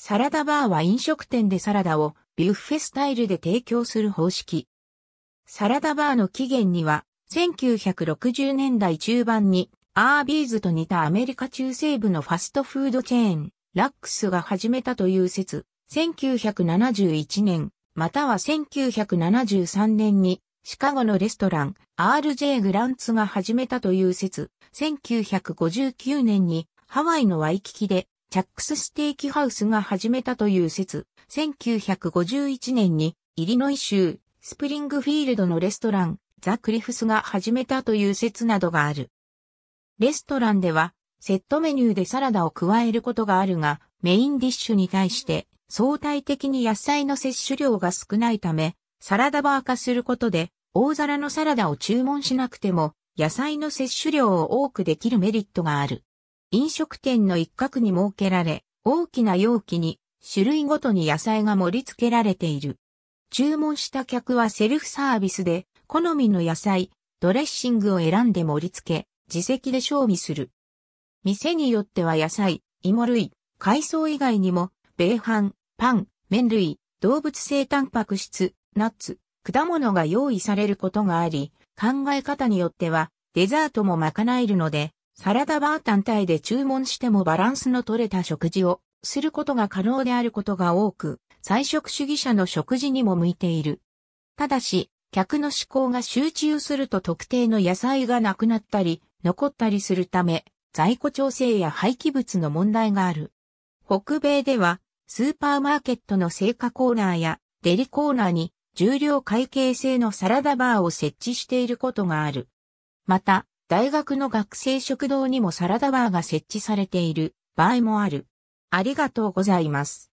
サラダバーは飲食店でサラダをビュッフェスタイルで提供する方式。サラダバーの起源には、1960年代中盤に、アービーズと似たアメリカ中西部のファストフードチェーン、ラックスが始めたという説、1971年、または1973年に、シカゴのレストラン、RJ グランツが始めたという説、1959年に、ハワイのワイキキで、チャックスステーキハウスが始めたという説、1951年にイリノイ州スプリングフィールドのレストラン、ザ・クリフスが始めたという説などがある。レストランでは、セットメニューでサラダを加えることがあるが、メインディッシュに対して相対的に野菜の摂取量が少ないため、サラダバー化することで、大皿のサラダを注文しなくても、野菜の摂取量を多くできるメリットがある。飲食店の一角に設けられ、大きな容器に種類ごとに野菜が盛り付けられている。注文した客はセルフサービスで、好みの野菜、ドレッシングを選んで盛り付け、自席で賞味する。店によっては野菜、芋類、海藻以外にも、米飯、パン、麺類、動物性タンパク質、ナッツ、果物が用意されることがあり、考え方によっては、デザートも賄えるので、サラダバー単体で注文してもバランスの取れた食事をすることが可能であることが多く、菜食主義者の食事にも向いている。ただし、客の思考が集中すると特定の野菜がなくなったり、残ったりするため、在庫調整や廃棄物の問題がある。北米では、スーパーマーケットの成果コーナーやデリコーナーに重量会計制のサラダバーを設置していることがある。また、大学の学生食堂にもサラダバーが設置されている場合もある。ありがとうございます。